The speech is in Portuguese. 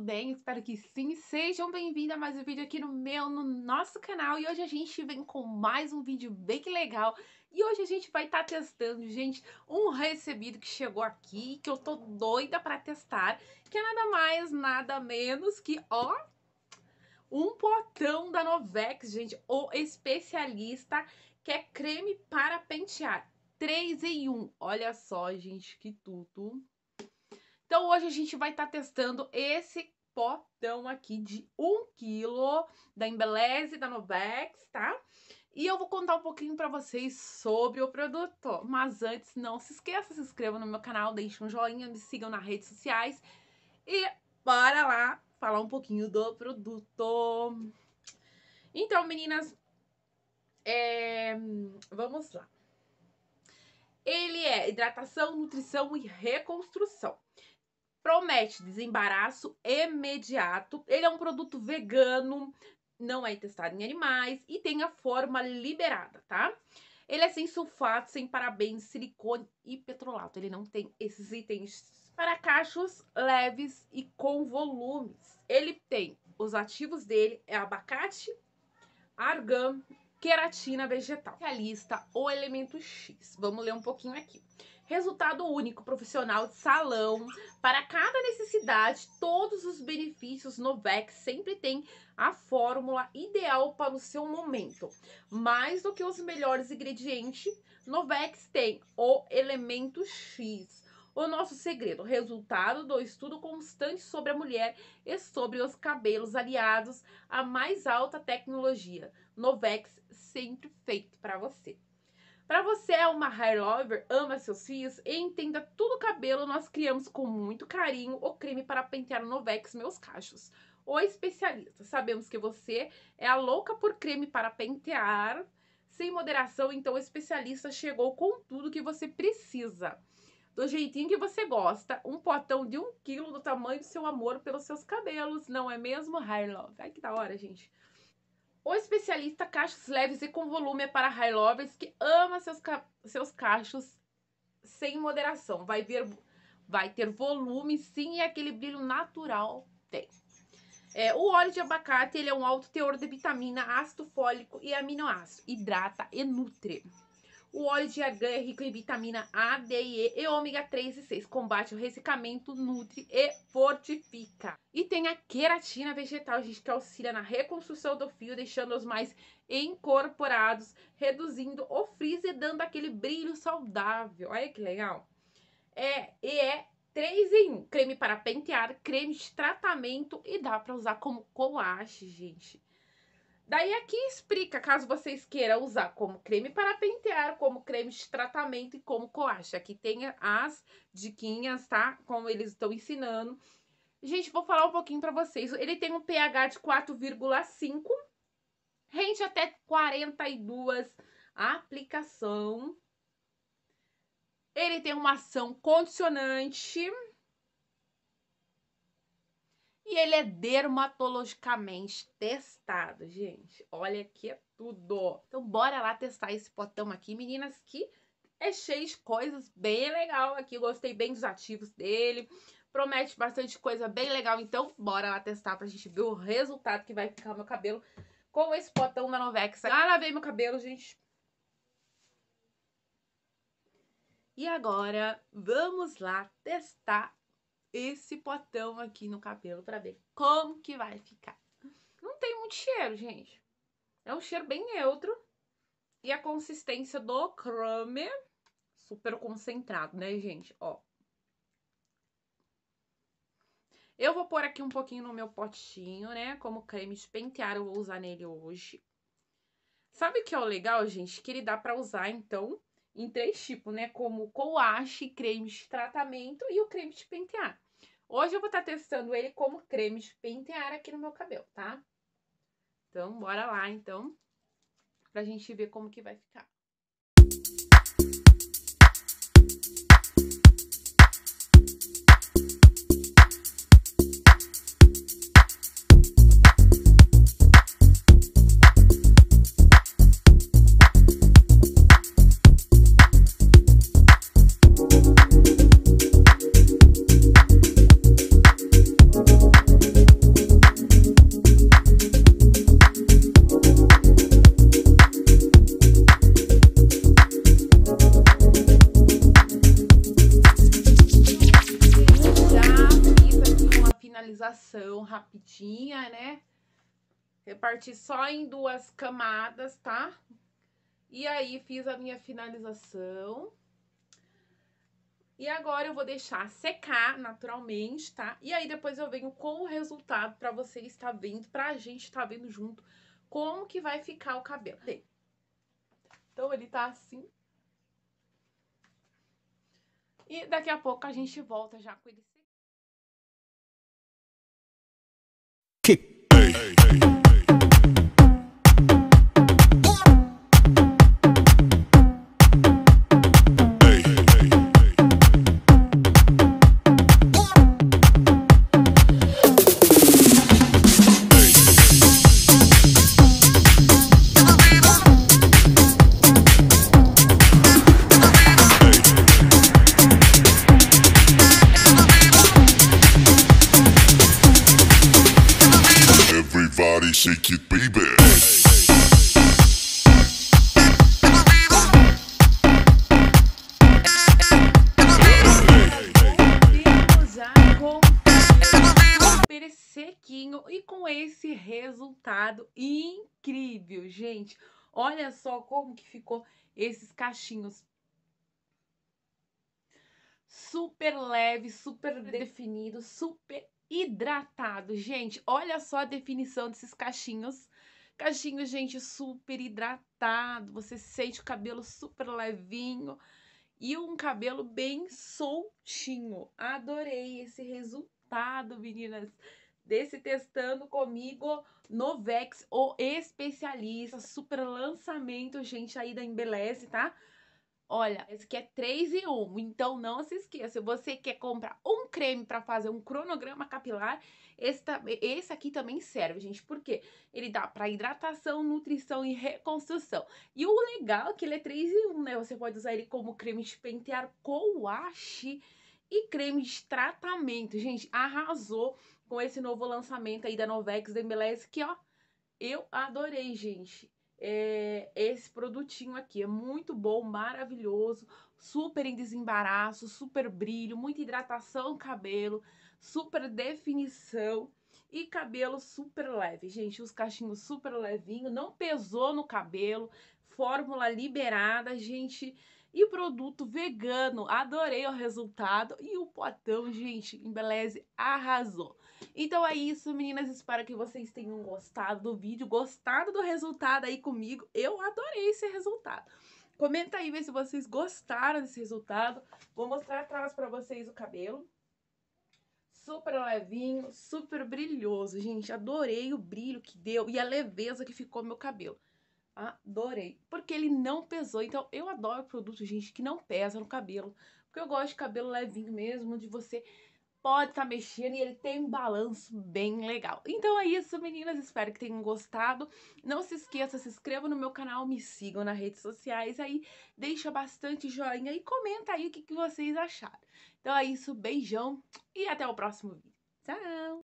bem? Espero que sim. Sejam bem-vindos a mais um vídeo aqui no meu, no nosso canal. E hoje a gente vem com mais um vídeo bem legal. E hoje a gente vai estar tá testando, gente, um recebido que chegou aqui, que eu tô doida pra testar. Que é nada mais, nada menos que, ó, um potão da Novex, gente. O especialista que é creme para pentear. 3 em 1. Olha só, gente, que tudo. Então hoje a gente vai estar tá testando esse potão aqui de 1 quilo da Embeleze, da Novex, tá? E eu vou contar um pouquinho para vocês sobre o produto. Mas antes, não se esqueça, se inscreva no meu canal, deixe um joinha, me sigam nas redes sociais e bora lá falar um pouquinho do produto. Então, meninas, é... vamos lá. Ele é hidratação, nutrição e reconstrução promete desembaraço imediato. Ele é um produto vegano, não é testado em animais e tem a forma liberada, tá? Ele é sem sulfato, sem parabéns, silicone e petrolato. Ele não tem esses itens para cachos leves e com volumes. Ele tem os ativos dele é abacate, argan, queratina vegetal, que a lista o elemento X. Vamos ler um pouquinho aqui resultado único profissional de salão. Para cada necessidade, todos os benefícios Novex sempre tem a fórmula ideal para o seu momento. Mais do que os melhores ingredientes, Novex tem o elemento X. O nosso segredo, resultado do estudo constante sobre a mulher e sobre os cabelos aliados à mais alta tecnologia. Novex sempre feito para você. Para você é uma hair lover, ama seus fios e entenda tudo o cabelo, nós criamos com muito carinho o creme para pentear Novex Meus Cachos. O especialista, sabemos que você é a louca por creme para pentear sem moderação, então o especialista chegou com tudo que você precisa. Do jeitinho que você gosta, um potão de um quilo do tamanho do seu amor pelos seus cabelos, não é mesmo, hair love? Ai, que da hora, gente especialista cachos leves e com volume é para high lovers que ama seus, ca seus cachos sem moderação. Vai, ver, vai ter volume sim e aquele brilho natural tem. É, o óleo de abacate ele é um alto teor de vitamina, ácido fólico e aminoácido. Hidrata e nutre. O óleo de argan é rico em vitamina A, D e E, e ômega 3 e 6. Combate o ressecamento, nutre e fortifica. E tem a queratina vegetal, gente, que auxilia na reconstrução do fio, deixando-os mais incorporados, reduzindo o frizz e dando aquele brilho saudável. Olha que legal. É, e é 3 em 1. Creme para pentear, creme de tratamento e dá para usar como colache, gente. Daí aqui explica, caso vocês queiram usar como creme para pentear, como creme de tratamento e como coache. Aqui tem as diquinhas, tá? Como eles estão ensinando. Gente, vou falar um pouquinho para vocês. Ele tem um pH de 4,5, rende até 42 a aplicação. Ele tem uma ação condicionante e ele é dermatologicamente testado, gente. Olha que é tudo. Então bora lá testar esse potão aqui, meninas, que é cheio de coisas bem legal aqui. Gostei bem dos ativos dele. Promete bastante coisa bem legal. Então bora lá testar pra gente ver o resultado que vai ficar meu cabelo com esse potão da Novex. Já ah, lavei meu cabelo, gente. E agora vamos lá testar esse potão aqui no cabelo para ver como que vai ficar. Não tem muito cheiro, gente. É um cheiro bem neutro. E a consistência do creme, super concentrado, né, gente? Ó. Eu vou pôr aqui um pouquinho no meu potinho, né? Como creme de pentear, eu vou usar nele hoje. Sabe o que é o legal, gente? Que ele dá pra usar, então, em três tipos, né? Como coache, creme de tratamento e o creme de pentear. Hoje eu vou estar tá testando ele como creme de pentear aqui no meu cabelo, tá? Então, bora lá, então, pra gente ver como que vai ficar. Música depilação rapidinha, né? Reparti só em duas camadas, tá? E aí, fiz a minha finalização. E agora eu vou deixar secar naturalmente, tá? E aí depois eu venho com o resultado para você estar vendo, para a gente estar vendo junto como que vai ficar o cabelo dele. Então ele tá assim. E daqui a pouco a gente volta já com ele shake it, baby. Sequinho e com esse resultado incrível, gente. Olha só como que ficou esses cachinhos super leve, super definido, super hidratado. Gente, olha só a definição desses cachinhos. Cachinho, gente, super hidratado. Você sente o cabelo super levinho e um cabelo bem soltinho. Adorei esse resultado, meninas. Desse testando comigo Novex, o especialista, super lançamento, gente, aí da Embeleze, tá? Olha, esse aqui é 3 e 1, então não se esqueça, se você quer comprar um creme para fazer um cronograma capilar, esse, esse aqui também serve, gente, porque ele dá para hidratação, nutrição e reconstrução. E o legal é que ele é 3 e 1, né? Você pode usar ele como creme de pentear, coache e creme de tratamento. Gente, arrasou com esse novo lançamento aí da Novex da Embeleze, que ó, eu adorei, gente é, esse produtinho aqui. É muito bom, maravilhoso, super em desembaraço, super brilho, muita hidratação no cabelo, super definição e cabelo super leve. Gente, os cachinhos super levinho, não pesou no cabelo, fórmula liberada, gente e produto vegano. Adorei o resultado e o potão, gente, em beleza, arrasou. Então é isso, meninas, espero que vocês tenham gostado do vídeo, gostado do resultado aí comigo. Eu adorei esse resultado. Comenta aí, ver se vocês gostaram desse resultado. Vou mostrar atrás pra vocês o cabelo. Super levinho, super brilhoso, gente. Adorei o brilho que deu e a leveza que ficou meu cabelo. Adorei. Porque ele não pesou. Então, eu adoro produto, gente, que não pesa no cabelo. Porque eu gosto de cabelo levinho mesmo, onde você pode estar tá mexendo e ele tem um balanço bem legal. Então é isso, meninas. Espero que tenham gostado. Não se esqueça, se inscreva no meu canal, me sigam nas redes sociais aí, deixa bastante joinha e comenta aí o que, que vocês acharam. Então é isso, beijão e até o próximo vídeo. Tchau!